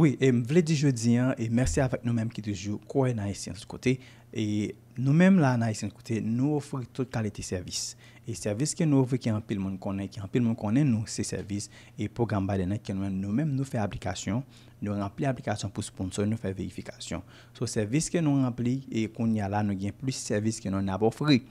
Mwen vle di jodi, mwen mersi avak nou menm ki toujou kouwe nan isi an sou kote. Nou menm la nan isi an sou kote nou ofori tout kalite servis. Servis ke nou ofori ki an pil moun konen nou se servis. Program ba dene ki nou menm nou fe aplikasyon. Nou an pli aplikasyon pou sponsor nou fe veifikasyon. Servis ke nou an pli e kon ya la nou gen pli servis ke nou an avofori.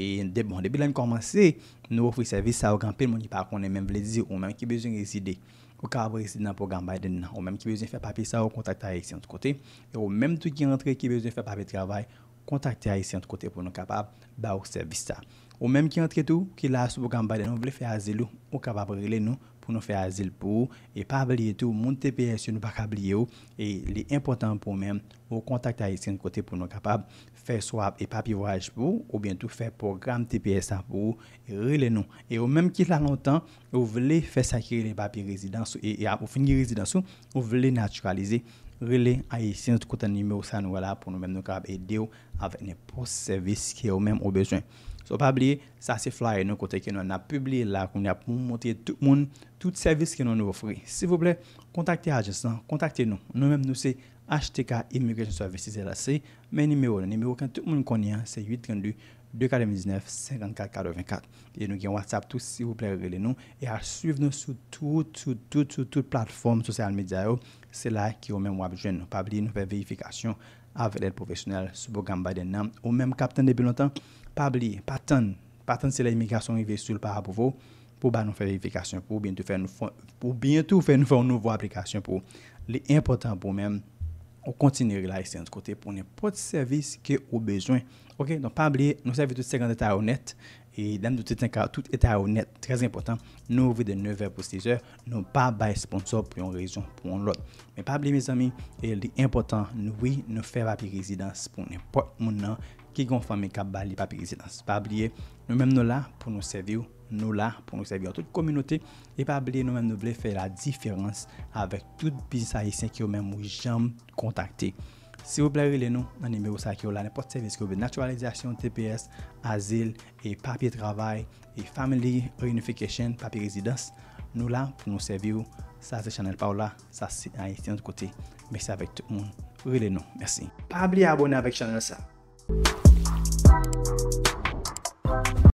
E debon debi lan komanse nou ofori servis sa ou kan pil moun ki pa konen menm vle di ou menm ki bezong rezide. Ou ka apre isi nan program bayden ou menm ki bezwen fè papi sa ou kontakte a isi an te kote. E ou menm tou ki entre ki bezwen fè papi trabay kontakte a isi an te kote pou nou kapap ba ou servisa. Ou menm ki entre tou ki la sou program bayden ou vle fè a zilou ou kapap rele nou. pou nou fe azil pou ou, e pa ablie tou moun TPS yonou pa kablie ou, e li important pou mèm, ou kontakte a yisken kote pou nou kapab, fe swab e papivoraj pou ou, ou bientou fe program TPS a pou ou, e rele nou, e ou mèm ki la lontan, ou vle fe sakiri le papi rezidansou, e, e ap ou fingi rezidansou, ou vle naturalize, rele a yisken kote nime ou sa nou wala, pou nou mèm nou kapab, e de ou avè ne pos servis ki ou mèm ou beswen. Sou pa ablie, sa se flaye nou kote ki nou an ap publie la, koun ap moun mwote tout moun tout service que nous offrons. S'il vous plaît, contactez l'agence, contactez-nous. Nous-mêmes, nous, c'est HTK Immigration Services LAC. Mais numéro, le numéro que tout le monde connaît, hein, c'est 832 249 5484 Et nous avons WhatsApp, tous. s'il vous plaît, relevez-nous. Et à suivre nous sur toutes, toutes, toutes, toutes, plateformes sociales médias. C'est là qui a même besoin. Pas oublier, nous faire vérification avec l'aide professionnelle sur le programme Biden. Ou même capitaine depuis longtemps, pas oublier, pas attendre. Pas attendre, c'est l'immigration arrivée sur le parapluie Ou ba nou fe verifikasyon pou Ou bientou fe nou fè un nouvo aplikasyon pou Li important pou men Ou kontiniri la y se yon s kote Pounen poti servis ke ou bejwen Ok, don pa blie, nou servis tout segan de ta ou net E dam do titen ka, tout eta ou net, trez impotant, nou ouvi de nou ver pou stijer, nou pa bay sponsor pou yon rejon, pou yon lot. Me pabli, me zami, e li impotant nou vi nou fè papi rezidans pou nè pot moun nan ki gon fè me kap bali papi rezidans. Pabli, nou mèm nou la pou nou sèvi ou, nou la pou nou sèvi ou an tout kominote. E pabli, nou mèm nou vle fè la diferans avèk tout bizayisen ki ou mèm mou jom kontakte. S'il vous plaît, les nous dans le numéro ça qui est là, n'importe service que vous naturalisation, TPS, asile et papier travail et family reunification, papier résidence. Nous là pour nous servir. Ça c'est Chanel Paula, ça c'est Haïti de côté. Merci avec tout le monde. Relevez-nous. Merci. Pas oublier abonner avec Chanel ça.